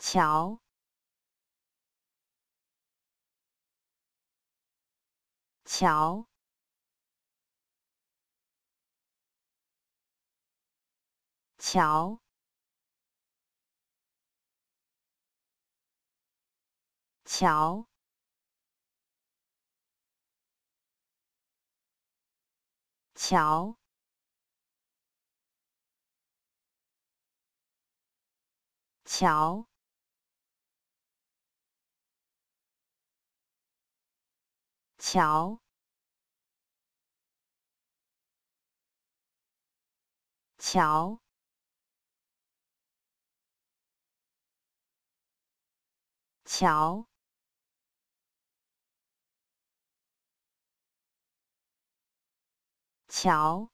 桥，桥，桥，桥，桥，桥。桥桥，桥，桥，桥。